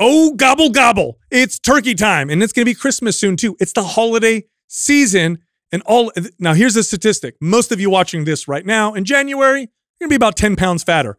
Oh, gobble, gobble. It's turkey time. And it's going to be Christmas soon, too. It's the holiday season. And all now, here's a statistic. Most of you watching this right now in January, you're going to be about 10 pounds fatter.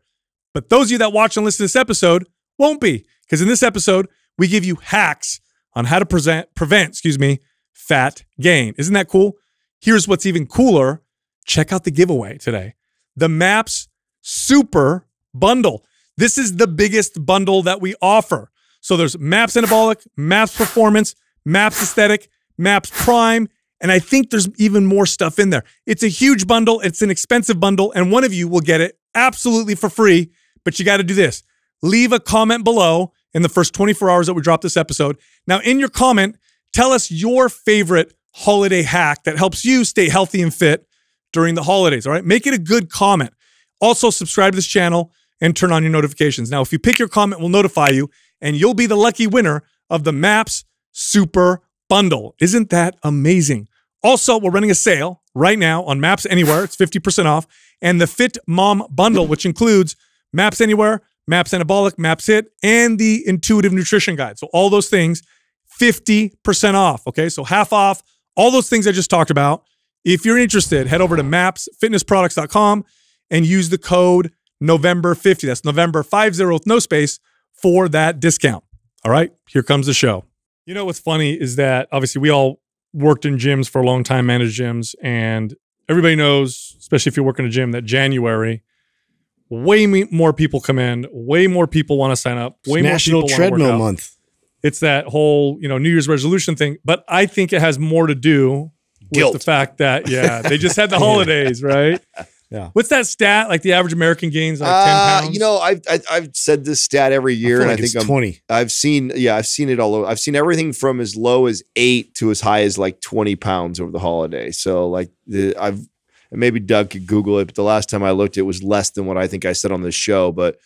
But those of you that watch and listen to this episode won't be, because in this episode, we give you hacks on how to present, prevent, excuse me, fat gain. Isn't that cool? Here's what's even cooler. Check out the giveaway today the MAPS Super Bundle. This is the biggest bundle that we offer. So there's Maps Anabolic, Maps Performance, Maps Aesthetic, Maps Prime, and I think there's even more stuff in there. It's a huge bundle. It's an expensive bundle, and one of you will get it absolutely for free. But you got to do this. Leave a comment below in the first 24 hours that we drop this episode. Now, in your comment, tell us your favorite holiday hack that helps you stay healthy and fit during the holidays. All right. Make it a good comment. Also, subscribe to this channel and turn on your notifications. Now, if you pick your comment, we'll notify you and you'll be the lucky winner of the Maps Super Bundle. Isn't that amazing? Also, we're running a sale right now on Maps Anywhere. It's 50% off. And the Fit Mom Bundle, which includes Maps Anywhere, Maps Anabolic, Maps Hit, and the Intuitive Nutrition Guide. So all those things, 50% off. Okay, so half off all those things I just talked about. If you're interested, head over to mapsfitnessproducts.com and use the code November 50. That's November 50, no space, for that discount. All right, here comes the show. You know what's funny is that obviously we all worked in gyms for a long time, managed gyms, and everybody knows, especially if you work in a gym, that January, way more people come in, way more people want to sign up, way more people Treadmill Month. It's that whole you know New Year's resolution thing, but I think it has more to do Guilt. with the fact that yeah, they just had the holidays, right? Yeah. What's that stat? Like the average American gains like uh, ten pounds. You know, I've I, have i have said this stat every year, I like and I think I'm, twenty. I've seen yeah, I've seen it all over. I've seen everything from as low as eight to as high as like twenty pounds over the holiday. So like the, I've maybe Doug could Google it, but the last time I looked, it was less than what I think I said on this show, but.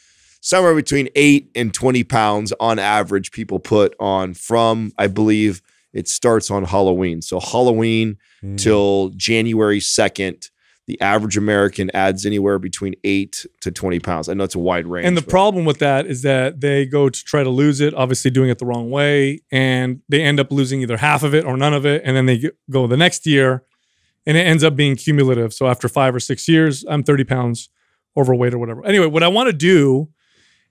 Somewhere between eight and 20 pounds on average, people put on from, I believe it starts on Halloween. So, Halloween mm. till January 2nd, the average American adds anywhere between eight to 20 pounds. I know it's a wide range. And the but. problem with that is that they go to try to lose it, obviously doing it the wrong way, and they end up losing either half of it or none of it. And then they go the next year and it ends up being cumulative. So after five or six years, I'm 30 pounds overweight or whatever. Anyway, what I want to do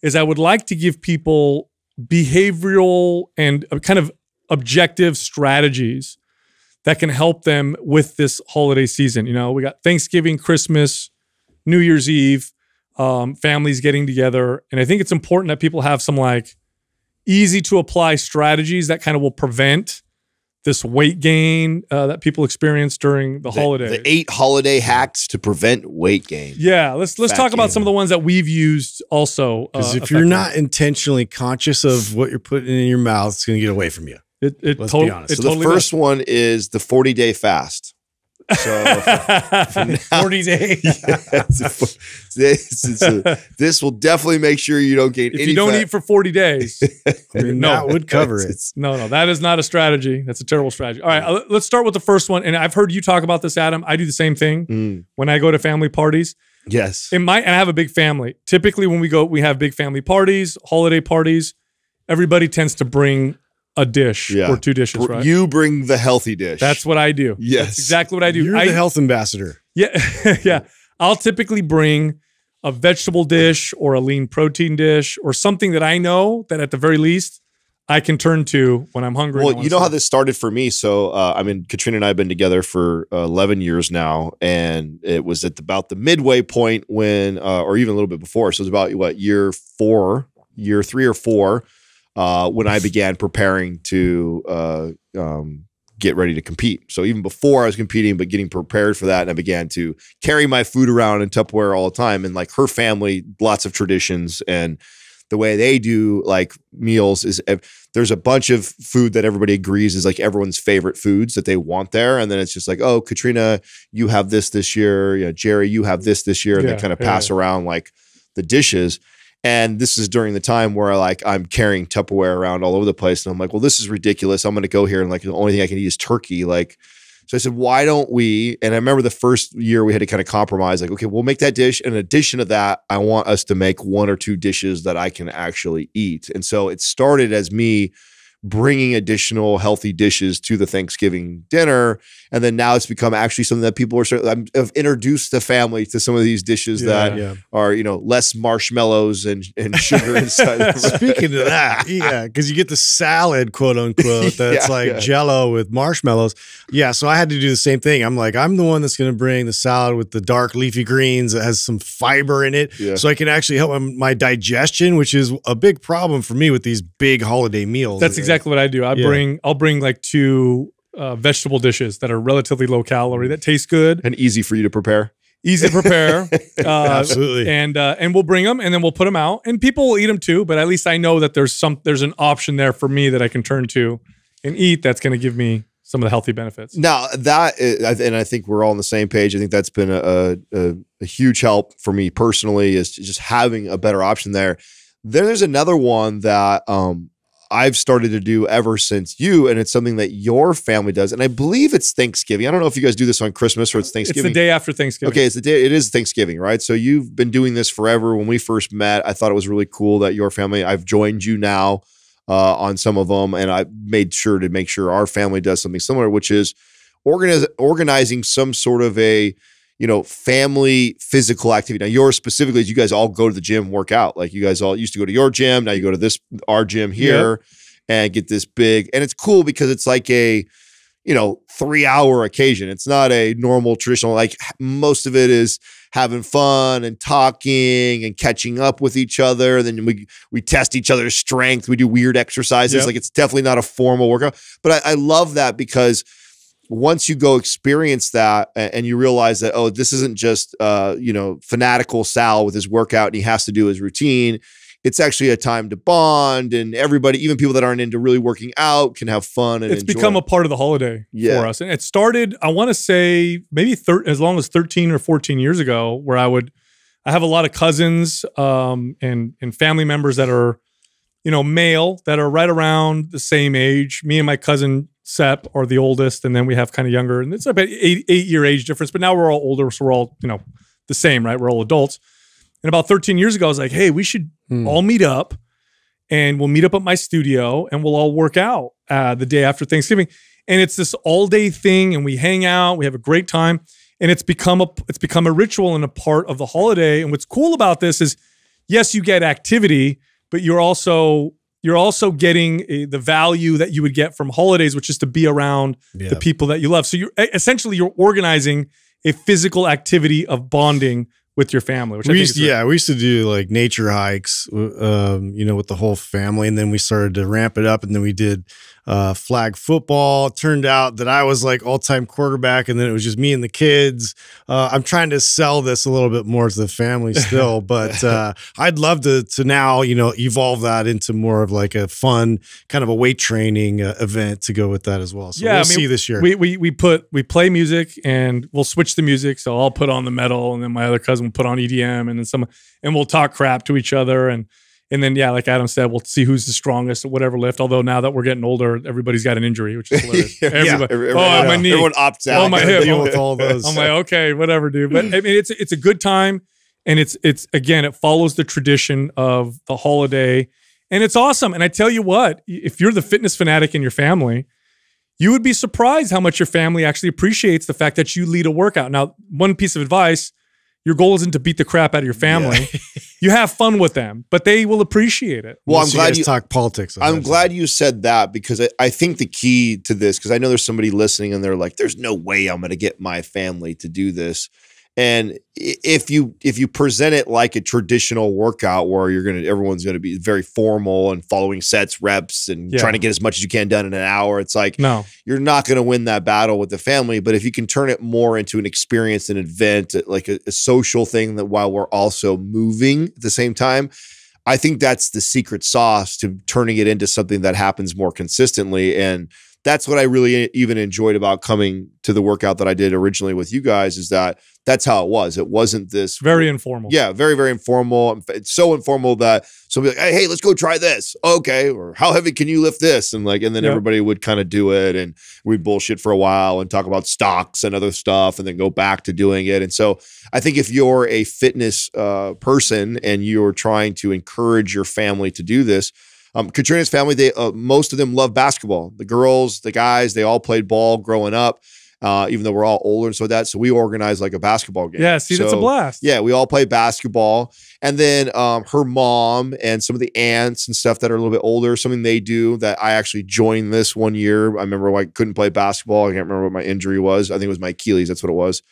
is I would like to give people behavioral and uh, kind of objective strategies that can help them with this holiday season. You know, we got Thanksgiving, Christmas, New Year's Eve, um, families getting together. And I think it's important that people have some like easy to apply strategies that kind of will prevent this weight gain uh, that people experience during the, the holiday. The eight holiday hacks to prevent weight gain. Yeah, let's let's talk about some of the ones that we've used also. Uh, because uh, if you're not intentionally conscious of what you're putting in your mouth, it's going to get away from you. It, it Let's to- be honest. So totally the first one is the 40 day fast. So for, for now, 40 days. Yeah, this will definitely make sure you don't gain if any. If you don't fat. eat for 40 days, I mean, no, that would cover it. No, no, that is not a strategy. That's a terrible strategy. All right, uh, let's start with the first one. And I've heard you talk about this, Adam. I do the same thing mm. when I go to family parties. Yes. In my, and I have a big family. Typically, when we go, we have big family parties, holiday parties. Everybody tends to bring a dish yeah. or two dishes, right? You bring the healthy dish. That's what I do. Yes. That's exactly what I do. You're I, the health ambassador. Yeah. yeah. I'll typically bring a vegetable dish or a lean protein dish or something that I know that at the very least I can turn to when I'm hungry. Well, you know start. how this started for me. So, uh, I mean, Katrina and I have been together for uh, 11 years now, and it was at about the midway point when, uh, or even a little bit before. So it was about what year four, year three or four uh, when I began preparing to uh, um, get ready to compete. So even before I was competing, but getting prepared for that, and I began to carry my food around in Tupperware all the time. And like her family, lots of traditions and the way they do like meals is there's a bunch of food that everybody agrees is like everyone's favorite foods that they want there and then it's just like oh katrina you have this this year you know, jerry you have this this year and yeah, they kind of pass yeah. around like the dishes and this is during the time where like I'm carrying Tupperware around all over the place. And I'm like, well, this is ridiculous. I'm gonna go here and like the only thing I can eat is turkey. Like, so I said, why don't we? And I remember the first year we had to kind of compromise, like, okay, we'll make that dish. In addition to that, I want us to make one or two dishes that I can actually eat. And so it started as me bringing additional healthy dishes to the Thanksgiving dinner. And then now it's become actually something that people are sort have introduced the family to some of these dishes yeah, that yeah. are, you know, less marshmallows and, and sugar inside. Speaking of that, yeah, because you get the salad, quote unquote, that's yeah, like jello with marshmallows. Yeah. So I had to do the same thing. I'm like, I'm the one that's going to bring the salad with the dark leafy greens that has some fiber in it. So I can actually help um, my digestion, which is a big problem for me with these big holiday meals. That's exactly exactly what I do. I yeah. bring I'll bring like two uh, vegetable dishes that are relatively low calorie that taste good and easy for you to prepare. Easy to prepare, uh, absolutely. And uh, and we'll bring them and then we'll put them out and people will eat them too. But at least I know that there's some there's an option there for me that I can turn to and eat. That's going to give me some of the healthy benefits. Now that, is, and I think we're all on the same page. I think that's been a, a, a huge help for me personally is just having a better option there. Then there's another one that um, I've started to do ever since you, and it's something that your family does. And I believe it's Thanksgiving. I don't know if you guys do this on Christmas or it's Thanksgiving. It's the day after Thanksgiving. Okay, it's the day. It is Thanksgiving, right? So you've been doing this forever. When we first met, I thought it was really cool that your family. I've joined you now uh, on some of them, and I made sure to make sure our family does something similar, which is organize, organizing some sort of a you know, family physical activity. Now, yours specifically is you guys all go to the gym, work out. Like you guys all used to go to your gym. Now you go to this our gym here yep. and get this big. And it's cool because it's like a, you know, three hour occasion. It's not a normal traditional, like most of it is having fun and talking and catching up with each other. Then we we test each other's strength. We do weird exercises. Yep. Like it's definitely not a formal workout. But I, I love that because – once you go experience that and you realize that oh this isn't just uh, you know fanatical sal with his workout and he has to do his routine it's actually a time to bond and everybody even people that aren't into really working out can have fun and it's become a part of the holiday yeah. for us and it started i want to say maybe as long as 13 or 14 years ago where i would i have a lot of cousins um, and and family members that are you know male that are right around the same age me and my cousin Sep are the oldest, and then we have kind of younger, and it's about eight eight year age difference. But now we're all older, so we're all you know the same, right? We're all adults. And about 13 years ago, I was like, hey, we should hmm. all meet up, and we'll meet up at my studio, and we'll all work out uh, the day after Thanksgiving. And it's this all day thing, and we hang out, we have a great time, and it's become a it's become a ritual and a part of the holiday. And what's cool about this is, yes, you get activity, but you're also you're also getting the value that you would get from holidays, which is to be around yeah. the people that you love. So you're essentially you're organizing a physical activity of bonding with your family. Which we used, yeah, we used to do like nature hikes, um, you know, with the whole family, and then we started to ramp it up, and then we did uh, flag football. It turned out that I was like all time quarterback, and then it was just me and the kids. Uh, I'm trying to sell this a little bit more to the family still, but uh, I'd love to to now you know evolve that into more of like a fun kind of a weight training uh, event to go with that as well. So yeah, we'll I mean, see this year. We, we we put we play music and we'll switch the music. So I'll put on the metal, and then my other cousin will put on EDM, and then some, and we'll talk crap to each other and and then, yeah, like Adam said, we'll see who's the strongest at whatever lift. Although now that we're getting older, everybody's got an injury, which is hilarious. yeah, Everybody, everyone, oh, yeah. knee. Everyone opts oh, out. Oh, my hip. Deal with all those. I'm like, okay, whatever, dude. But I mean, it's it's a good time, and it's it's again, it follows the tradition of the holiday, and it's awesome. And I tell you what, if you're the fitness fanatic in your family, you would be surprised how much your family actually appreciates the fact that you lead a workout. Now, one piece of advice your goal isn't to beat the crap out of your family. Yeah. you have fun with them, but they will appreciate it. Well, I'm glad you, talk politics. I'm glad you said that because I, I think the key to this, because I know there's somebody listening and they're like, there's no way I'm going to get my family to do this. And if you if you present it like a traditional workout where you're gonna everyone's gonna be very formal and following sets, reps, and yeah. trying to get as much as you can done in an hour, it's like no, you're not gonna win that battle with the family. But if you can turn it more into an experience, an event, uh, like a, a social thing that while we're also moving at the same time, I think that's the secret sauce to turning it into something that happens more consistently and that's what I really even enjoyed about coming to the workout that I did originally with you guys is that that's how it was. It wasn't this very informal. Yeah, very very informal. It's so informal that somebody like, hey, let's go try this. Okay, or how heavy can you lift this? And like, and then everybody would kind of do it, and we would bullshit for a while and talk about stocks and other stuff, and then go back to doing it. And so I think if you're a fitness uh, person and you're trying to encourage your family to do this um, Katrina's family, they uh, most of them love basketball. The girls, the guys, they all played ball growing up. Uh, even though we're all older and so that. So we organized like a basketball game. Yeah, see, so, that's a blast. Yeah, we all play basketball. And then um, her mom and some of the aunts and stuff that are a little bit older, something they do that I actually joined this one year. I remember I couldn't play basketball. I can't remember what my injury was. I think it was my Achilles. That's what it was.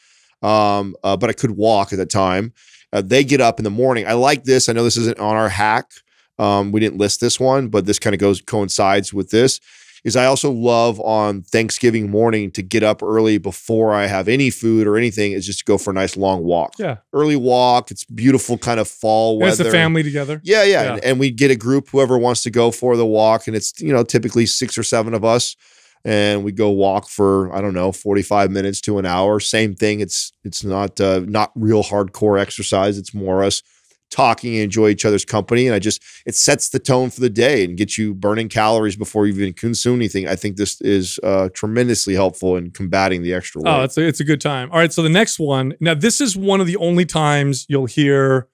Um, uh, but I could walk at that time. Uh, they get up in the morning. I like this. I know this isn't on our hack, um, we didn't list this one, but this kind of goes coincides with this. Is I also love on Thanksgiving morning to get up early before I have any food or anything is just to go for a nice long walk. Yeah, early walk. It's beautiful, kind of fall and weather. It's the family together. Yeah, yeah, yeah. And, and we get a group whoever wants to go for the walk, and it's you know typically six or seven of us and we go walk for I don't know 45 minutes to an hour. Same thing. It's it's not uh, not real hardcore exercise. It's more us talking and enjoy each other's company. And I just, it sets the tone for the day and gets you burning calories before you even consume anything. I think this is uh, tremendously helpful in combating the extra oh, weight. Oh, it's a, it's a good time. All right. So the next one, now this is one of the only times you'll hear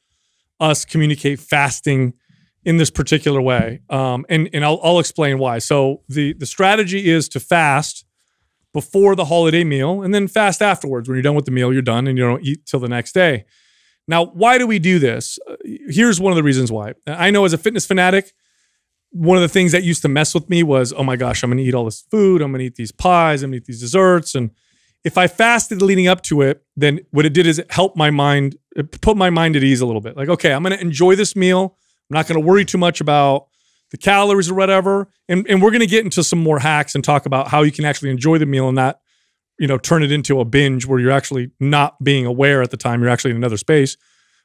us communicate fasting in this particular way. Um, and and I'll, I'll explain why. So the, the strategy is to fast before the holiday meal and then fast afterwards. When you're done with the meal, you're done and you don't eat till the next day. Now, why do we do this? Uh, here's one of the reasons why. I know as a fitness fanatic, one of the things that used to mess with me was, oh my gosh, I'm going to eat all this food. I'm going to eat these pies. I'm going to eat these desserts. And if I fasted leading up to it, then what it did is it helped my mind, put my mind at ease a little bit. Like, okay, I'm going to enjoy this meal. I'm not going to worry too much about the calories or whatever. And, and we're going to get into some more hacks and talk about how you can actually enjoy the meal and not you know, turn it into a binge where you're actually not being aware at the time. You're actually in another space.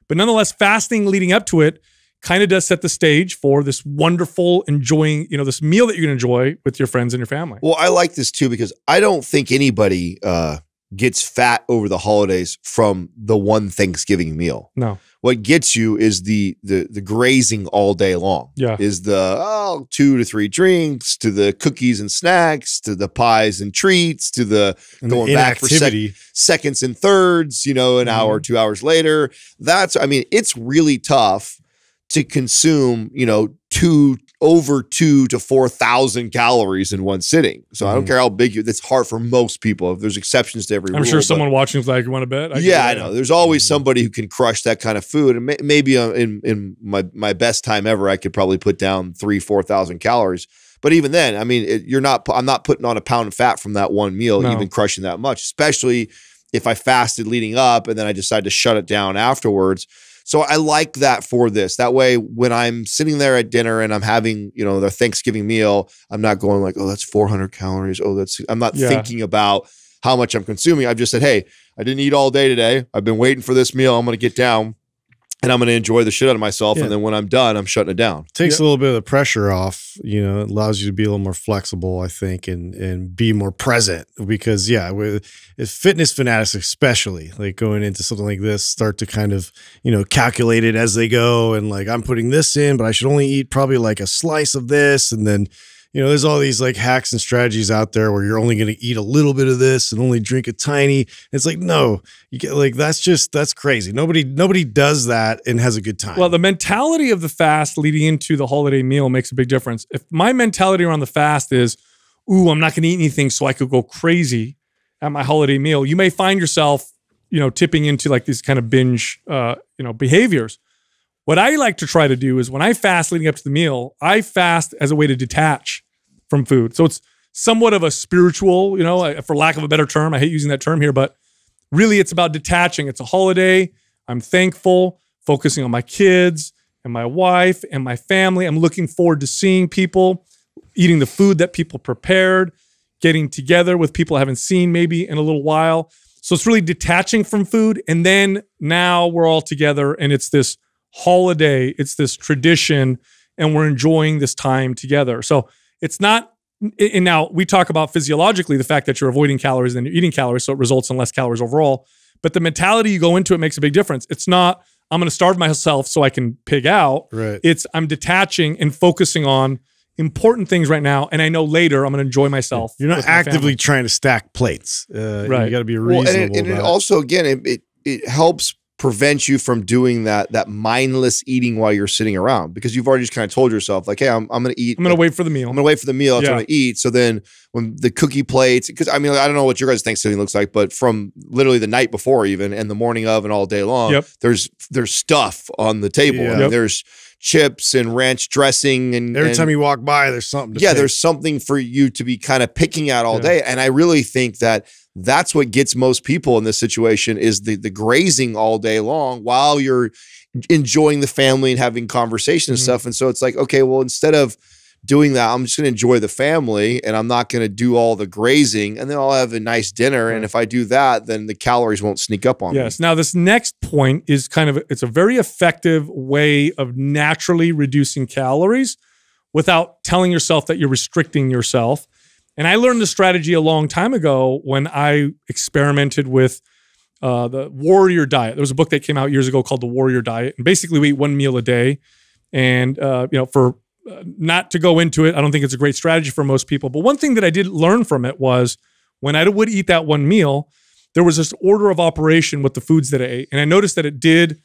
But nonetheless, fasting leading up to it kind of does set the stage for this wonderful enjoying, you know, this meal that you're going to enjoy with your friends and your family. Well, I like this too because I don't think anybody uh, gets fat over the holidays from the one Thanksgiving meal. No. What gets you is the the the grazing all day long. Yeah. Is the oh two to three drinks to the cookies and snacks to the pies and treats to the and going the back for sec seconds and thirds, you know, an mm -hmm. hour, mm-hmm. two hours later. That's I mean, it's really tough to consume, you know, two over two to 4,000 calories in one sitting. So mm-hmm. I don't mm-hmm. care how big you, that's hard for most people. If There's exceptions to every I'm rule, sure someone watching is like, you want to bet? I yeah, I know. There's always mm-hmm. somebody who can crush that kind of food. And may, maybe uh, in, in my, my best time ever, I could probably put down three, 4,000 calories. But even then, I mean, it, you're not, I'm not putting on a pound of fat from that one meal, no. even crushing that much, especially if I fasted leading up and then I decide to shut it down afterwards so I like that for this. That way, when I'm sitting there at dinner and I'm having, you know, the Thanksgiving meal, I'm not going like, oh, that's 400 calories. Oh, that's, I'm not yeah. thinking about how much I'm consuming. I've just said, hey, I didn't eat all day today. I've been waiting for this meal. I'm going to get down and I'm going to enjoy the shit out of myself. Yeah. And then when I'm done, I'm shutting it down. Takes yep. a little bit of the pressure off, you know, it allows you to be a little more flexible, I think, and, and be more present because yeah, with fitness fanatics, especially like going into something like this, start to kind of, you know, calculate it as they go. And like, I'm putting this in, but I should only eat probably like a slice of this. And then, you know, there's all these like hacks and strategies out there where you're only going to eat a little bit of this and only drink a tiny. It's like, no, you get like, that's just, that's crazy. Nobody, nobody does that and has a good time. Well, the mentality of the fast leading into the holiday meal makes a big difference. If my mentality around the fast is, ooh, I'm not going to eat anything so I could go crazy at my holiday meal, you may find yourself, you know, tipping into like these kind of binge, uh, you know, behaviors. What I like to try to do is when I fast leading up to the meal, I fast as a way to detach from food. So it's somewhat of a spiritual, you know, for lack of a better term. I hate using that term here, but really it's about detaching. It's a holiday. I'm thankful, focusing on my kids and my wife and my family. I'm looking forward to seeing people, eating the food that people prepared, getting together with people I haven't seen maybe in a little while. So it's really detaching from food. And then now we're all together and it's this holiday, it's this tradition, and we're enjoying this time together. So it's not and now we talk about physiologically the fact that you're avoiding calories and you're eating calories, so it results in less calories overall. But the mentality you go into it makes a big difference. It's not I'm going to starve myself so I can pig out. Right. It's I'm detaching and focusing on important things right now, and I know later I'm going to enjoy myself. You're not actively trying to stack plates. Uh, right. You got to be reasonable. Well, and, it, and it, also, again, it, it, it helps prevents you from doing that that mindless eating while you're sitting around because you've already just kind of told yourself like hey I'm, I'm gonna eat I'm gonna like, wait for the meal I'm gonna wait for the meal I'm gonna eat so then when the cookie plates because I mean I don't know what your guys Thanksgiving looks like but from literally the night before even and the morning of and all day long yep. there's there's stuff on the table there's chips and ranch dressing. And every and, time you walk by, there's something. yeah, pick. there's something for you to be kind of picking at all yeah. day. And I really think that that's what gets most people in this situation is the the grazing all day long while you're enjoying the family and having conversation mm -hmm. and mm-hmm. stuff. And so it's like, okay, well, instead of doing that, I'm just going to enjoy the family and I'm not going to do all the grazing. And then I'll have a nice dinner. Right. And if I do that, then the calories won't sneak up on yes. me. Yes. Now, this next point is kind of, it's a very effective way of naturally reducing calories without telling yourself that you're restricting yourself. And I learned the strategy a long time ago when I experimented with uh, the warrior diet. There was a book that came out years ago called The Warrior Diet. And basically, we eat one meal a day. And, uh, you know, for not to go into it, I don't think it's a great strategy for most people. But one thing that I did learn from it was when I would eat that one meal, there was this order of operation with the foods that I ate. And I noticed that it did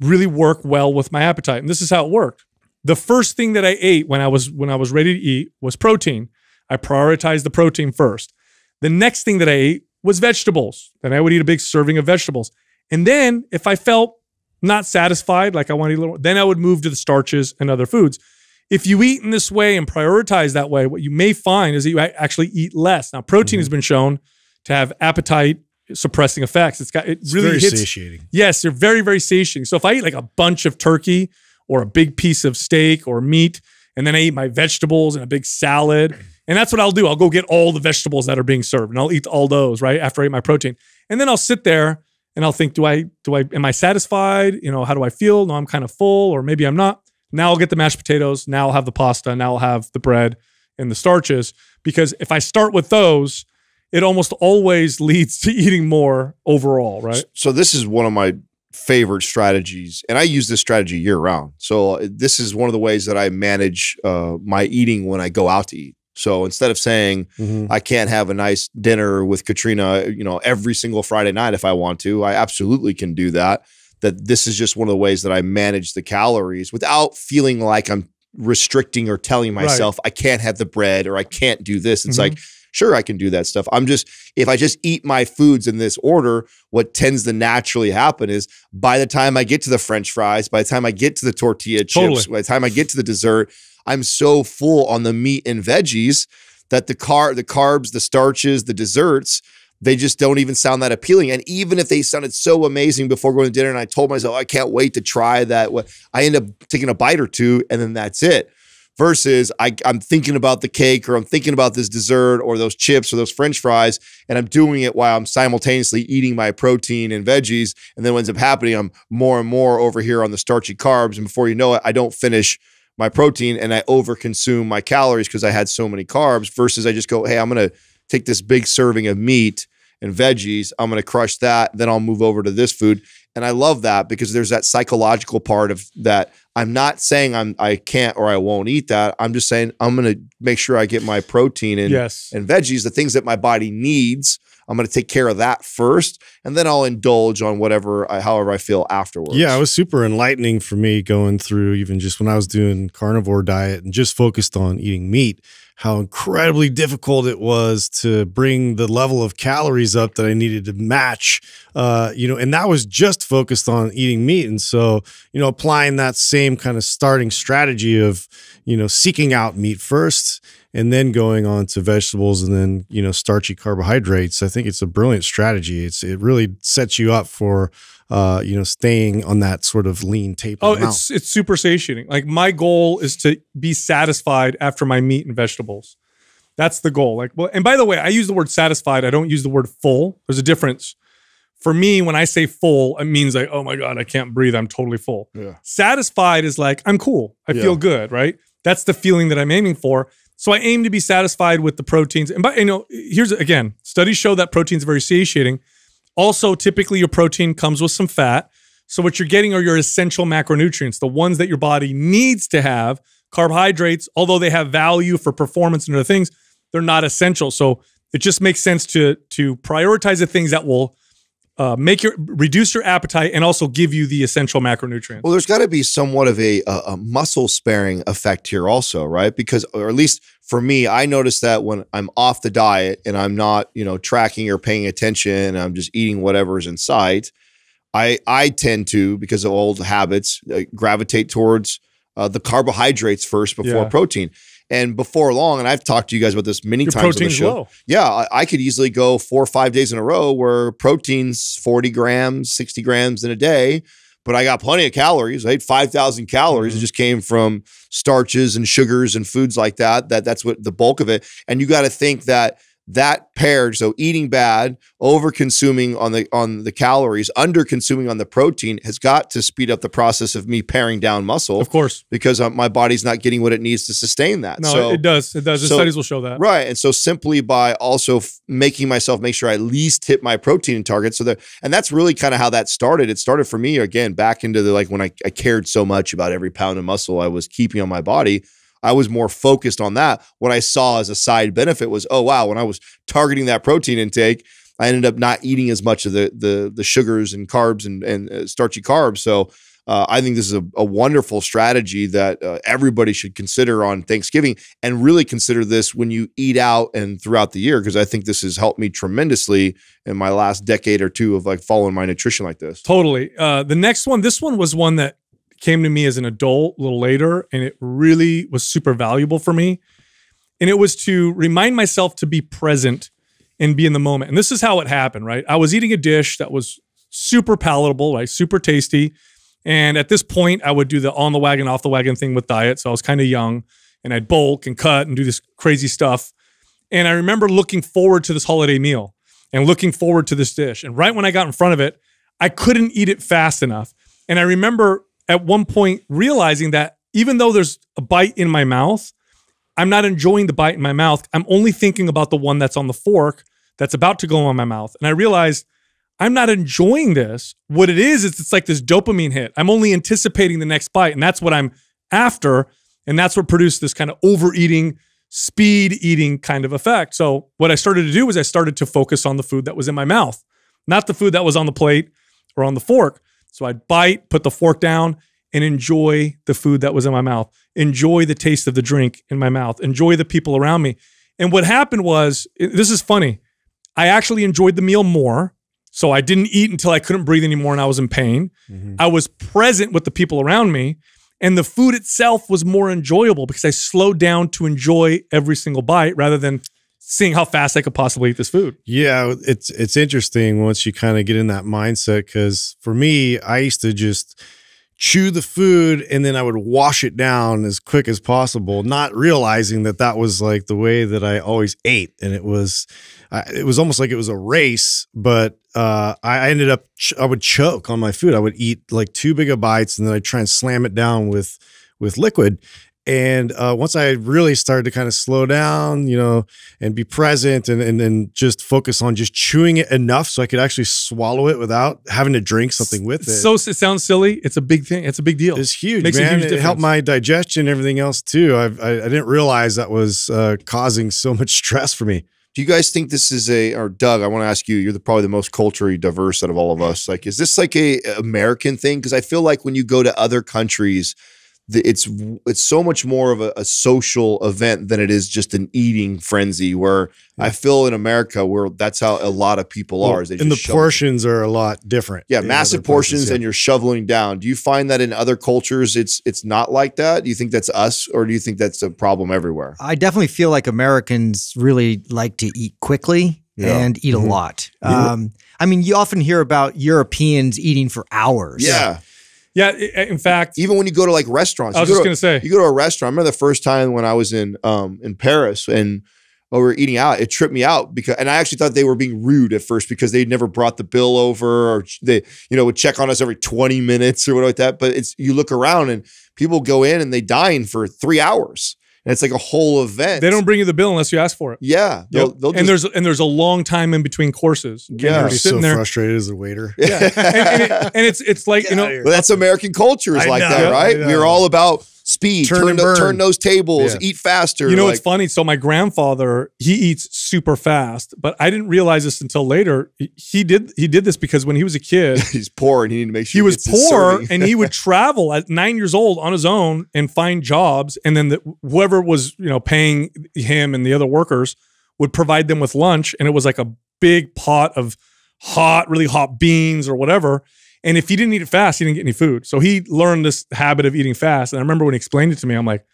really work well with my appetite. And this is how it worked. The first thing that I ate when I was when I was ready to eat was protein. I prioritized the protein first. The next thing that I ate was vegetables. Then I would eat a big serving of vegetables. And then if I felt not satisfied, like I wanted a little, then I would move to the starches and other foods. If you eat in this way and prioritize that way, what you may find is that you actually eat less. Now, protein mm-hmm. has been shown to have appetite suppressing effects. It's got it it's really hits. Satiating. Yes, they're very very satiating. So if I eat like a bunch of turkey or a big piece of steak or meat, and then I eat my vegetables and a big salad, and that's what I'll do. I'll go get all the vegetables that are being served, and I'll eat all those right after I eat my protein, and then I'll sit there and I'll think, do I do I am I satisfied? You know, how do I feel? No, I'm kind of full, or maybe I'm not. Now I'll get the mashed potatoes. Now I'll have the pasta. Now I'll have the bread and the starches. Because if I start with those, it almost always leads to eating more overall, right? So this is one of my favorite strategies, and I use this strategy year round. So uh, this is one of the ways that I manage uh, my eating when I go out to eat. So instead of saying mm -hmm. I can't have a nice dinner with Katrina, you know, every single Friday night if I want to, I absolutely can do that that this is just one of the ways that I manage the calories without feeling like I'm restricting or telling myself right. I can't have the bread or I can't do this. It's mm -hmm. like, mm-hmm. sure, I can do that stuff. I'm just, if I just eat my foods in this order, what tends to naturally happen is by the time I get to the french fries, by the time I get to the tortilla chips, totally. by the time I get to the dessert, I'm so full on the meat and veggies that the car the carbs, the starches, the desserts they just don't even sound that appealing. And even if they sounded so amazing before going to dinner, and I told myself, I can't wait to try that, I end up taking a bite or two, and then that's it. Versus I, I'm thinking about the cake or I'm thinking about this dessert or those chips or those french fries, and I'm doing it while I'm simultaneously eating my protein and veggies. And then what ends up happening, I'm more and more over here on the starchy carbs. And before you know it, I don't finish my protein and I overconsume my calories because I had so many carbs versus I just go, hey, I'm going to take this big serving of meat and veggies. I'm going to crush that. Then I'll move over to this food. And I love that because there's that psychological part of that. I'm not saying I'm I can't or I won't eat that. I'm just saying I'm going to make sure I get my protein and yes. and veggies, the things that my body needs. I'm going to take care of that first, and then I'll indulge on whatever, I, uh, however I feel afterwards. Yeah, it was super enlightening for me going through even just when I was doing carnivore diet and just focused on eating meat how incredibly difficult it was to bring the level of calories up that I needed to match, uh, you know, and that was just focused on eating meat. And so, you know, applying that same kind of starting strategy of, you know, seeking out meat first and then going on to vegetables and then, you know, starchy carbohydrates, I think it's a brilliant strategy. It's, it really sets you up for uh, you know, staying on that sort of lean taper. Oh, it's it's super satiating. Like my goal is to be satisfied after my meat and vegetables. That's the goal. Like, well, and by the way, I use the word satisfied. I don't use the word full. There's a difference. For me, when I say full, it means like, oh my God, I can't breathe. I'm totally full. Yeah. Satisfied is like, I'm cool. I yeah. feel good, right? That's the feeling that I'm aiming for. So I aim to be satisfied with the proteins. And by you know, here's again, studies show that proteins very satiating. Also, typically your protein comes with some fat. So what you're getting are your essential macronutrients, the ones that your body needs to have. Carbohydrates, although they have value for performance and other things, they're not essential. So it just makes sense to to prioritize the things that will uh, make your reduce your appetite and also give you the essential macronutrients. Well, there's got to be somewhat of a, a, muscle sparing effect here, also, right? Because, or at least for me, I notice that when I'm off the diet and I'm not, you know, tracking or paying attention, I'm just eating whatever's in sight. I I tend to because of old habits uh, gravitate towards uh, the carbohydrates first before yeah. protein. And before long, and I've talked to you guys about this many Your times on the show. Low. Yeah, I, I, could easily go four or five days in a row where protein's 40 grams, 60 grams in a day, but I got plenty of calories. I ate 5,000 calories. Mm-hmm. It just came from starches and sugars and foods like that. That That's what the bulk of it. And you got to think that that paired so eating bad over consuming on the on the calories under consuming on the protein has got to speed up the process of me paring down muscle of course because uh, my body's not getting what it needs to sustain that no so, it does it does the so, studies will show that right and so simply by also making myself make sure i at least hit my protein target so that and that's really kind of how that started it started for me again back into the like when I, I cared so much about every pound of muscle i was keeping on my body I was more focused on that. What I saw as a side benefit was, oh wow, when I was targeting that protein intake, I ended up not eating as much of the the, the sugars and carbs and, and uh, starchy carbs. So uh, I think this is a, a wonderful strategy that uh, everybody should consider on Thanksgiving and really consider this when you eat out and throughout the year, because I think this has helped me tremendously in my last decade or two of like following my nutrition like this. Totally. Uh, the next one, this one was one that came to me as an adult a little later, and it really was super valuable for me. And it was to remind myself to be present and be in the moment. And this is how it happened, right? I was eating a dish that was super palatable, right? Super tasty. And at this point, I would do the on the wagon, off the wagon thing with diet. So I was kind of young and I'd bulk and cut and do this crazy stuff. And I remember looking forward to this holiday meal and looking forward to this dish. And right when I got in front of it, I couldn't eat it fast enough. And I remember at one point realizing that even though there's a bite in my mouth, I'm not enjoying the bite in my mouth. I'm only thinking about the one that's on the fork that's about to go on my mouth. And I realized I'm not enjoying this. What it is, is it's like this dopamine hit. I'm only anticipating the next bite, and that's what I'm after. And that's what produced this kind of overeating, speed eating kind of effect. So, what I started to do was I started to focus on the food that was in my mouth, not the food that was on the plate or on the fork. So I'd bite, put the fork down, and enjoy the food that was in my mouth, enjoy the taste of the drink in my mouth, enjoy the people around me. And what happened was this is funny. I actually enjoyed the meal more. So I didn't eat until I couldn't breathe anymore and I was in pain. Mm -hmm. I was present with the people around me. And the food itself was more enjoyable because I slowed down to enjoy every single bite rather than seeing how fast I could possibly eat this food. Yeah, it's it's interesting once you kind of get in that mindset because for me, I used to just chew the food and then I would wash it down as quick as possible, not realizing that that was like the way that I always ate, and it was, it was almost like it was a race, but. Uh, I ended up, I would choke on my food. I would eat like two big of bites and then I'd try and slam it down with, with liquid and uh, once I really started to kind of slow down, you know, and be present and, and and just focus on just chewing it enough so I could actually swallow it without having to drink something with it. So it sounds silly. It's a big thing. It's a big deal. It's huge, Makes man. A huge it helped my digestion and everything else too. I, I, I didn't realize that was uh, causing so much stress for me. Do you guys think this is a or Doug? I want to ask you. You're the, probably the most culturally diverse out of all of us. Like, is this like a American thing? Because I feel like when you go to other countries, it's it's so much more of a, a, social event than it is just an eating frenzy. Where yeah. I feel in America, where that's how a lot of people well, are. and the portions are a lot different. Yeah, massive portions, places, yeah. and you're shoveling down. Do you find that in other cultures, it's it's not like that? Do you think that's us, or do you think that's a problem everywhere? I definitely feel like Americans really like to eat quickly. Yeah. and eat mm -hmm. a mm-hmm. lot. Um, I mean, you often hear about Europeans eating for hours. Yeah. Yeah, in fact, even when you go to like restaurants, I was just to, gonna say you go to a restaurant. I remember the first time when I was in um in Paris and uh, we were eating out. It tripped me out because, and I actually thought they were being rude at first because they never brought the bill over or they you know would check on us every twenty minutes or whatever like that. But it's you look around and people go in and they dine for three hours and it's like a whole event. They don't bring you the bill unless you ask for it. Yeah. They'll, yep. they'll and there's and there's a long time in between courses. Yeah. You're sitting so there. frustrated as a waiter. Yeah. and, and, it, and, it's it's like, you know, well, that's American culture is like know, that, right? We're all about speed, turn, turn, turn those tables, yeah. eat faster. You know, like, it's funny. So my grandfather, he eats super fast, but I didn't realize this until later. He did he did this because when he was a kid, he's poor and he needed to make sure he, he was poor and he would travel at nine years old on his own and find jobs, and then the, whoever was you know paying him and the other workers would provide them with lunch, and it was like a big pot of hot, really hot beans or whatever. And if he didn't eat it fast, he didn't get any food. So he learned this habit of eating fast. And I remember when he explained it to me, I'm like,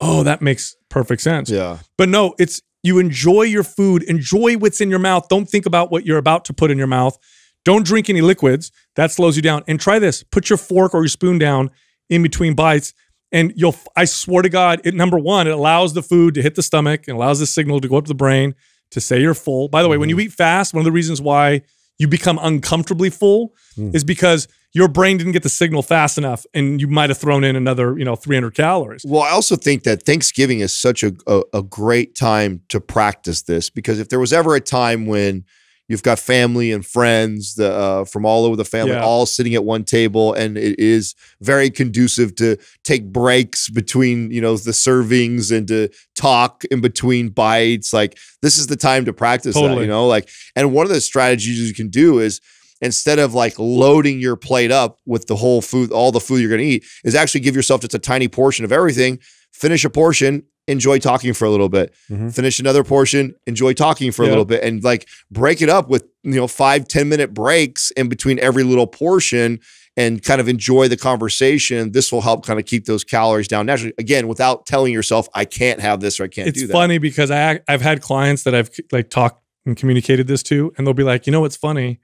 oh, that makes perfect sense. Yeah. But no, it's you enjoy your food, enjoy what's in your mouth. Don't think about what you're about to put in your mouth. Don't drink any liquids. That slows you down. And try this put your fork or your spoon down in between bites. And you'll, I swear to God, it, number one, it allows the food to hit the stomach and allows the signal to go up the brain to say you're full. By the way, mm-hmm. when you eat fast, one of the reasons why you become uncomfortably full mm. is because your brain didn't get the signal fast enough and you might have thrown in another you know 300 calories well i also think that thanksgiving is such a, a, a, great time to practice this because if there was ever a time when you've got family and friends the, uh, from all over the family yeah. all sitting at one table and it is very conducive to take breaks between you know the servings and to talk in between bites like this is the time to practice totally. that you know like and one of the strategies you can do is instead of like loading your plate up with the whole food all the food you're going to eat is actually give yourself just a tiny portion of everything finish a portion enjoy talking for a little bit. Mm-hmm. Finish another portion, enjoy talking for yeah. a little bit, and like break it up with you know five ten minute breaks in between every little portion and kind of enjoy the conversation, this will help kind of keep those calories down naturally. Again, without telling yourself, I can't have this or I can't it's do that. It's funny because I, I've had clients that I've like talked and communicated this to, and they'll be like, you know what's funny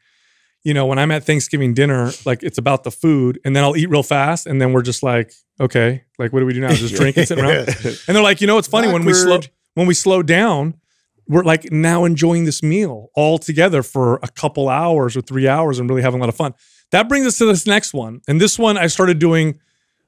you know, when I'm at Thanksgiving dinner, like it's about the food, and then I'll eat real fast, and then we're just like, okay, like what do we do now? Just drink and sit around. And they're like, you know, it's funny when we slow when we slow down, we're like now enjoying this meal all together for a couple hours or three hours and really having a lot of fun. That brings us to this next one, and this one I started doing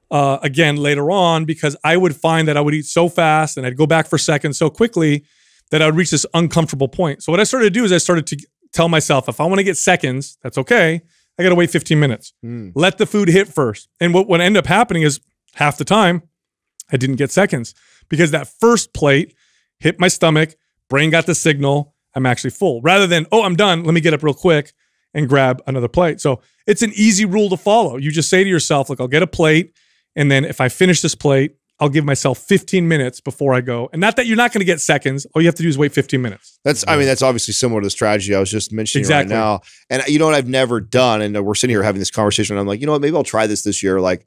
uh, again later on because I would find that I would eat so fast and I'd go back for seconds so quickly that I would reach this uncomfortable point. So what I started to do is I started to tell myself if I want to get seconds, that's okay. I got to wait 15 minutes. Mm. Let the food hit first. And what would end up happening is half the time I didn't get seconds because that first plate hit my stomach, brain got the signal, I'm actually full. Rather than, oh, I'm done, let me get up real quick and grab another plate. So it's an easy rule to follow. You just say to yourself, look, I'll get a plate. And then if I finish this plate, I'll give myself 15 minutes before I go. And not that you're not going to get seconds. All you have to do is wait 15 minutes. That's, I mean, that's obviously similar to the strategy I was just mentioning exactly. right now. And you know what I've never done? And we're sitting here having this conversation. And I'm like, you know what? Maybe I'll try this this year. Like,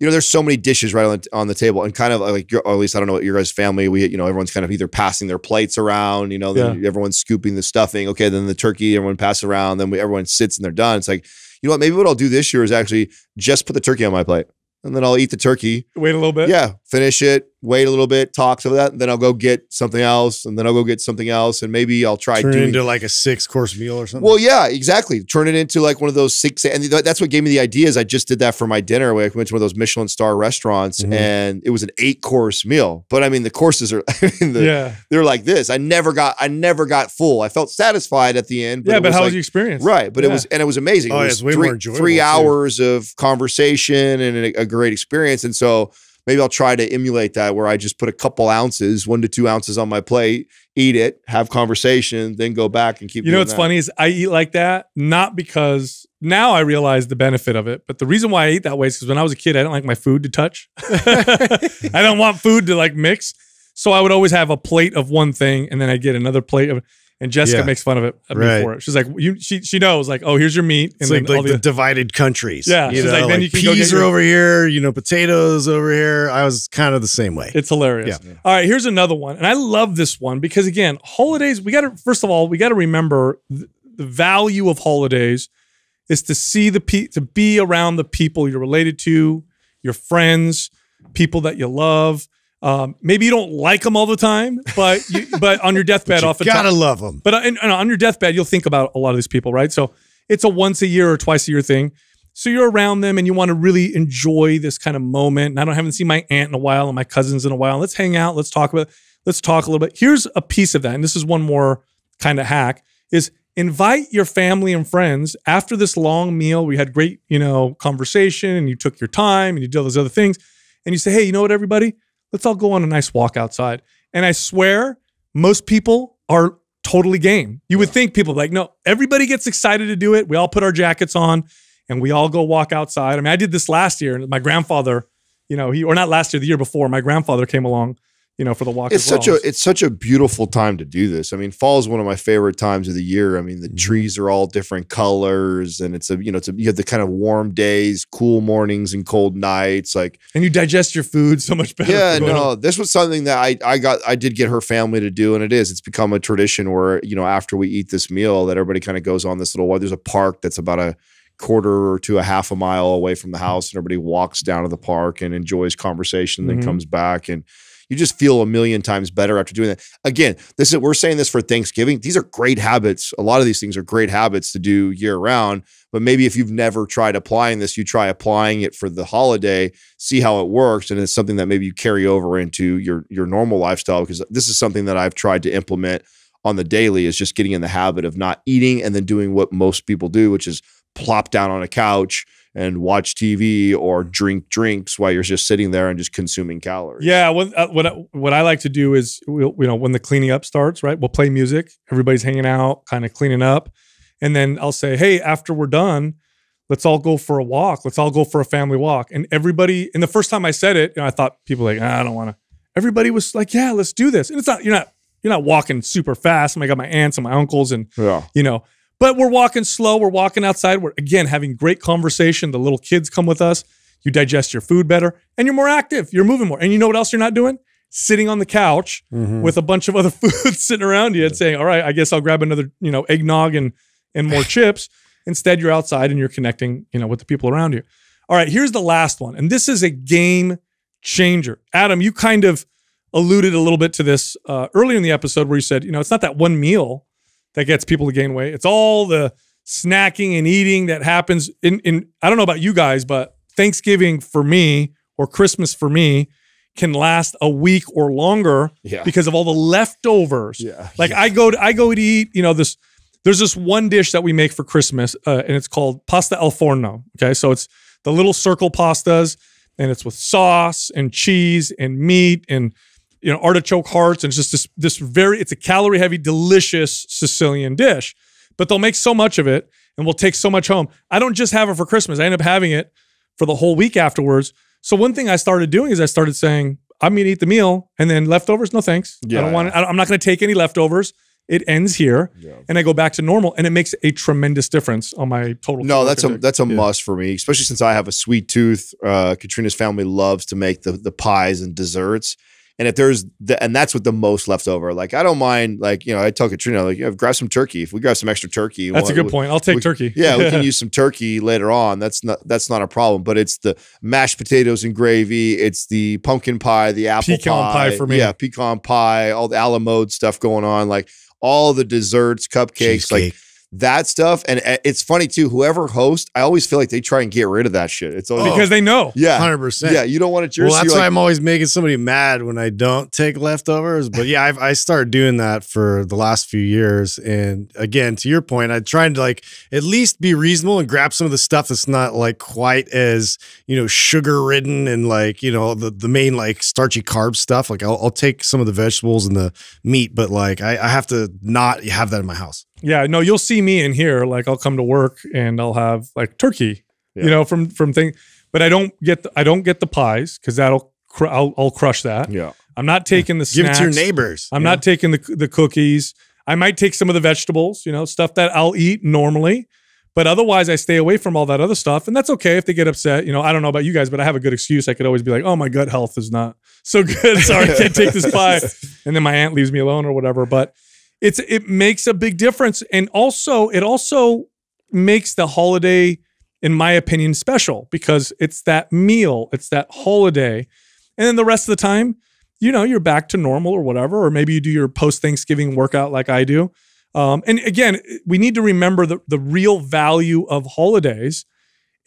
you know, there's so many dishes right on the, on the table, and kind of uh, like, your, or at least I don't know what your guys' family. We, you know, everyone's kind of either passing their plates around, you know, then yeah. everyone's scooping the stuffing. Okay, then the turkey, everyone passes around, then we, everyone sits and they're done. It's like, you know what? Maybe what I'll do this year is actually just put the turkey on my plate and then I'll eat the turkey. Wait a little bit. Yeah, finish it, wait a little bit, talk of that, then I'll go get something else, and then I'll go get something else, and maybe I'll try turn doing, into like a six course meal or something. Well, yeah, exactly. Turn it into like one of those six, and that's what gave me the Is I just did that for my dinner. We went to one of those Michelin star restaurants, mm-hmm. and it was an eight course meal. But I mean, the courses are, I mean, the, yeah, they're like this. I never got, I never got full. I felt satisfied at the end. But yeah, but was how like, was your experience? Right, but yeah. it was, and it was amazing. Oh, it was yeah, three, three hours too. of conversation and a, a great experience, and so maybe I'll try to emulate that where I just put a couple ounces, one to two ounces on my plate, eat it, have conversation, then go back and keep. You know what's that. funny is I eat like that not because now I realize the benefit of it, but the reason why I eat that way is because when I was a kid, I didn't like my food to touch. I don't want food to like mix, so I would always have a plate of one thing and then I get another plate of. And Jessica yeah. makes fun of it right. She's like, you, she she knows, like, oh, here's your meat, and it's then like, all like the, the, divided countries. Yeah, you she's know, like, then like you can peas are your, over here, you know, potatoes over here. I was kind of the same way. It's hilarious. Yeah. All right, here's another one, and I love this one because again, holidays. We got to first of all, we got to remember the, the value of holidays is to see the pe- to be around the people you're related to, your friends, people that you love. Um, maybe you don't like them all the time, but you, but on your deathbed, you often gotta love them. But uh, and, and on your deathbed, you'll think about a lot of these people, right? So it's a once a year or twice a year thing. So you're around them and you want to really enjoy this kind of moment. And I don't haven't seen my aunt in a while and my cousins in a while. Let's hang out. Let's talk about. Let's talk a little bit. Here's a piece of that, and this is one more kind of hack: is invite your family and friends after this long meal. We had great, you know, conversation, and you took your time and you did all those other things. And you say, hey, you know what, everybody? let's all go on a nice walk outside. And I swear, most people are totally game. You would think people like, no, everybody gets excited to do it. We all put our jackets on and we all go walk outside. I mean, I did this last year, and my grandfather, you know, he or not last year, the year before, my grandfather came along you know, for the walk. It's such well. a it's such a beautiful time to do this. I mean, fall is one of my favorite times of the year. I mean, the mm-hmm. trees are all different colors, and it's a you know, it's a, you have the kind of warm days, cool mornings, and cold nights. Like, and you digest your food so much better. Yeah, no, this was something that I I got I did get her family to do, and it is it's become a tradition where you know after we eat this meal that everybody kind of goes on this little. walk. There's a park that's about a quarter or to a half a mile away from the house and everybody walks down to the park and enjoys conversation mm -hmm. then mm-hmm. comes back and you just feel a million times better after doing that. Again, this is we're saying this for Thanksgiving. These are great habits. A lot of these things are great habits to do year round. But maybe if you've never tried applying this, you try applying it for the holiday, see how it works, and it's something that maybe you carry over into your your normal lifestyle. Because this is something that I've tried to implement on the daily is just getting in the habit of not eating and then doing what most people do, which is plop down on a couch and watch TV or drink drinks while you're just sitting there and just consuming calories. Yeah, what uh, what I, what I like to do is we'll, you know when the cleaning up starts, right? We'll play music. Everybody's hanging out, kind of cleaning up, and then I'll say, "Hey, after we're done, let's all go for a walk. Let's all go for a family walk." And everybody, and the first time I said it, you know, I thought people like, ah, "I don't want to." Everybody was like, "Yeah, let's do this." And it's not you're not you're not walking super fast. I got my aunts and my uncles, and yeah. you know but we're walking slow. We're walking outside. We're, again, having great conversation. The little kids come with us. You digest your food better and you're more active. You're moving more. And you know what else you're not doing? Sitting on the couch mm-hmm. with a bunch of other food sitting around you and saying, all right, I guess I'll grab another, you know, eggnog and, and more chips. Instead, you're outside and you're connecting, you know, with the people around you. All right, here's the last one. And this is a game changer. Adam, you kind of alluded a little bit to this uh, earlier in the episode where you said, you know, it's not that one meal that gets people to gain weight. It's all the snacking and eating that happens in, in I don't know about you guys, but Thanksgiving for me or Christmas for me can last a week or longer yeah. because of all the leftovers. Yeah. Like yeah. I go to, I go to eat, you know, this there's this one dish that we make for Christmas uh, and it's called pasta al forno, okay? So it's the little circle pastas and it's with sauce and cheese and meat and you know, artichoke hearts, and it's just this this very it's a calorie heavy, delicious Sicilian dish. But they'll make so much of it, and we'll take so much home. I don't just have it for Christmas; I end up having it for the whole week afterwards. So one thing I started doing is I started saying, "I'm going to eat the meal, and then leftovers, no thanks. Yeah. I don't want. I'm not going to take any leftovers." it ends here yeah. and I go back to normal and it makes a tremendous difference on my total. No, that's a, that's a yeah. must for me, especially since I have a sweet tooth. Uh, Katrina's family loves to make the, the pies and desserts. And if there's the, and that's what the most left over. Like I don't mind. Like you know, I tell Katrina like, have grab some turkey. If we grab some extra turkey, that's well, a good we, point. I'll take we, turkey. yeah, we can use some turkey later on. That's not that's not a problem. But it's the mashed potatoes and gravy. It's the pumpkin pie, the apple pecan pie, pie for me. Yeah, pecan pie, all the a la mode stuff going on. Like all the desserts, cupcakes, Cheesecake. like that stuff. And eh, it's funny too, whoever hosts, I always feel like they try and get rid of that shit. It's always, oh. because they know. Yeah. 100%. Yeah. You don't want to Well, that's why like, I'm always making somebody mad when I don't take leftovers. But yeah, I've, I started doing that for the last few years. And again, to your point, i try to like at least be reasonable and grab some of the stuff that's not like quite as, you know, sugar ridden and like, you know, the, the main like starchy carb stuff. Like I'll, I'll take some of the vegetables and the meat, but like I, I have to not have that in my house. Yeah, no, you'll see me in here. Like I'll come to work and I'll have like turkey, yeah. you know, from from thing. But I don't get the, I don't get the pies because that'll cr I'll, I'll, crush that. Yeah, I'm not taking the snacks. give it to your neighbors. I'm yeah. not taking the the cookies. I might take some of the vegetables, you know, stuff that I'll eat normally. But otherwise, I stay away from all that other stuff, and that's okay if they get upset. You know, I don't know about you guys, but I have a good excuse. I could always be like, "Oh, my gut health is not so good. Sorry, I can't take this pie," and then my aunt leaves me alone or whatever. But it's it makes a big difference, and also it also makes the holiday, in my opinion, special because it's that meal, it's that holiday, and then the rest of the time, you know, you're back to normal or whatever, or maybe you do your post Thanksgiving workout like I do. Um, and again, we need to remember the, the real value of holidays.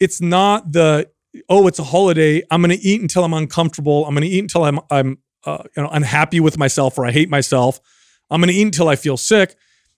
It's not the oh, it's a holiday. I'm going to eat until I'm uncomfortable. I'm going to eat until I'm I'm uh, you know unhappy with myself or I hate myself. I'm going to eat until I feel sick.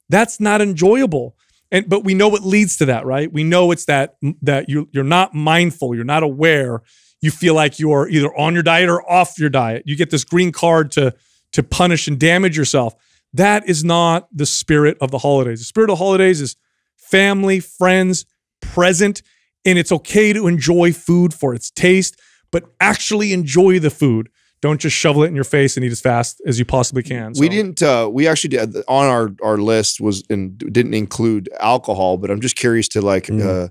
That's not enjoyable. And but we know what leads to that, right? We know it's that that you you're not mindful, you're not aware. You feel like you are either on your diet or off your diet. You get this green card to to punish and damage yourself. That is not the spirit of the holidays. The spirit of the holidays is family, friends, present, and it's okay to enjoy food for its taste, but actually enjoy the food. Don't just shovel it in your face and eat as fast as you possibly can. So. We didn't. Uh, we actually did uh, on our our list was and didn't include alcohol, but I'm just curious to like. Mm uh,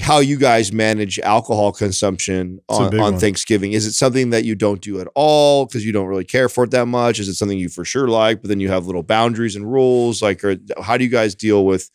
how you guys manage alcohol consumption on, on Thanksgiving. Is it something that you don't do at all because you don't really care for it that much? Is it something you for sure like, but then you have little boundaries and rules? Like, or how do you guys deal with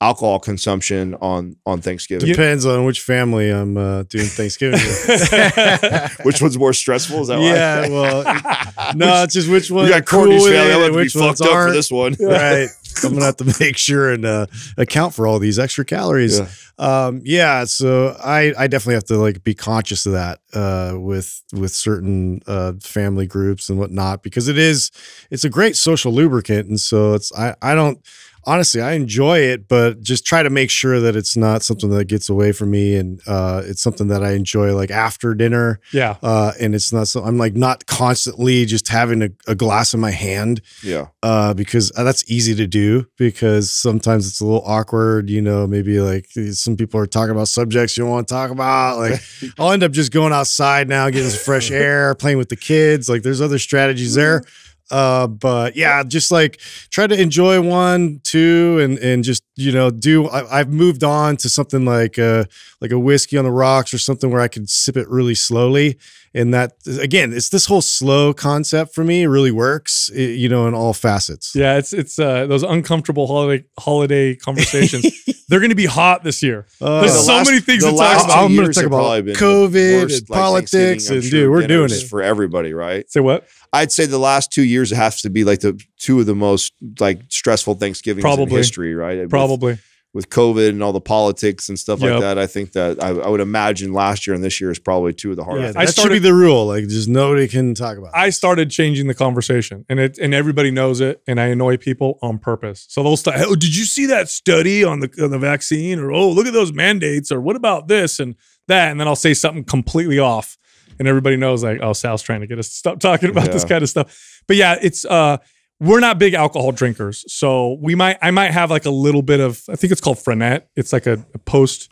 alcohol consumption on on Thanksgiving. Depends on which family I'm uh, doing Thanksgiving with. which one's more stressful? Is that yeah? Why? well, no, it's just which one. You got Courtney's cool family. I'm be fucked up for this one, right? I'm gonna have to make sure and uh, account for all these extra calories. Yeah um, yeah, so I, I definitely have to like be conscious of that uh, with with certain uh, family groups and whatnot because it is it's a great social lubricant, and so it's I I don't honestly I enjoy it, but just try to make sure that it's not something that gets away from me, and uh, it's something that I enjoy like after dinner. Yeah, uh, and it's not so I'm like not constantly just having a, a glass in my hand. Yeah, uh, because uh, that's easy to do because sometimes it's a little awkward, you know, maybe like it's people are talking about subjects you don't want to talk about. Like, I'll end up just going outside now, getting some fresh air, playing with the kids. Like, there's other strategies there. Mm-hmm. Uh, but yeah, just like try to enjoy one, two, and and just you know, do I, have moved on to something like a, uh, like a whiskey on the rocks or something where I can sip it really slowly. And that again, it's this whole slow concept for me. really works, you know, in all facets. Yeah, it's it's uh, those uncomfortable holiday holiday conversations. They're going to be hot this year. Uh, There's so last, many things to talk about. I'm going to talk about COVID, and like politics, and sure dude, we're doing it for everybody, right? Say what? I'd say the last two years has to be like the two of the most like stressful Thanksgivings Probably. in history, right? Probably probably with COVID and all the politics and stuff yep. like that. I think that I, I, would imagine last year and this year is probably two of the hardest. Yeah, that I started, should be the rule. Like just nobody can talk about. I started changing the conversation, and it and everybody knows it, and I annoy people on purpose. So they'll start. Oh, did you see that study on the on the vaccine? Or oh, look at those mandates. Or what about this and that? And then I'll say something completely off, and everybody knows like, oh, Sal's trying to get us to stop talking about yeah. this kind of stuff. But yeah, it's uh, we're not big alcohol drinkers, so we might I might have like a little bit of I think it's called Frenet. It's like a, a post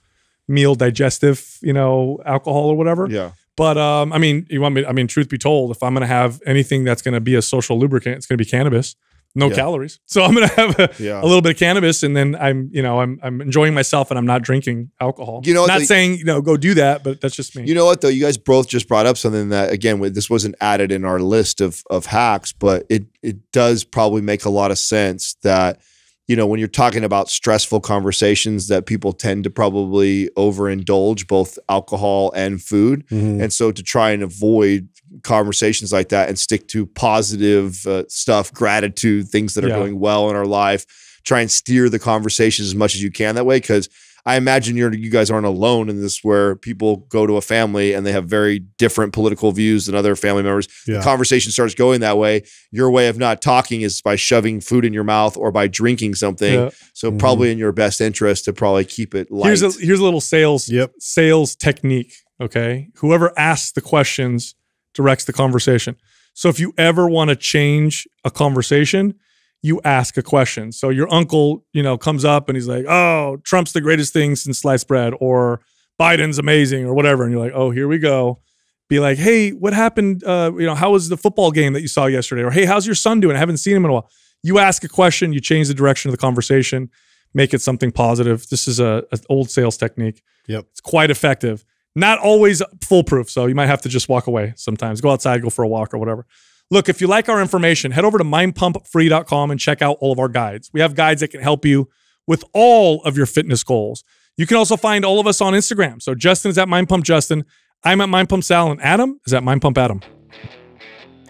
meal digestive, you know, alcohol or whatever. Yeah. But um, I mean, you want me? I mean, truth be told, if I'm going to have anything that's going to be a social lubricant, it's going to be cannabis no yeah. calories. So I'm gonna have a, yeah. a, little bit of cannabis, and then I'm you know I'm I'm enjoying myself, and I'm not drinking alcohol. You know, not the, saying you know go do that, but that's just me. You know what though, you guys both just brought up something that again this wasn't added in our list of of hacks, but it it does probably make a lot of sense that you know when you're talking about stressful conversations that people tend to probably overindulge both alcohol and food, mm -hmm. and so to try and avoid conversations like that and stick to positive uh, stuff, gratitude, things that are yeah. going well in our life. Try and steer the conversations as much as you can that way because I imagine you're you guys aren't alone in this where people go to a family and they have very different political views than other family members. Yeah. The conversation starts going that way. Your way of not talking is by shoving food in your mouth or by drinking something. Yeah. So mm -hmm. probably in your best interest to probably keep it light. Here's a here's a little sales yep. sales technique. Okay. Whoever asks the questions directs the conversation. So if you ever want to change a conversation, you ask a question. So your uncle, you know, comes up and he's like, "Oh, Trump's the greatest thing since sliced bread," or "Biden's amazing," or whatever, and you're like, "Oh, here we go." Be like, "Hey, what happened? Uh, you know, how was the football game that you saw yesterday?" Or, "Hey, how's your son doing? I haven't seen him in a while." You ask a question, you change the direction of the conversation, make it something positive. This is a, a old sales technique. Yep, it's quite effective. Not always foolproof, so you might have to just walk away sometimes. Go outside, go for a walk or whatever. Look, if you like our information, head over to mindpumpfree.com and check out all of our guides. We have guides that can help you with all of your fitness goals. You can also find all of us on Instagram. So Justin is at mindpumpjustin. I'm at mindpumpsal, and Adam is at mindpumpadam.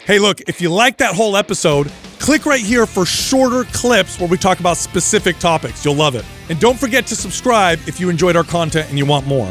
Hey, look, if you like that whole episode, click right here for shorter clips where we talk about specific topics. You'll love it. And don't forget to subscribe if you enjoyed our content and you want more.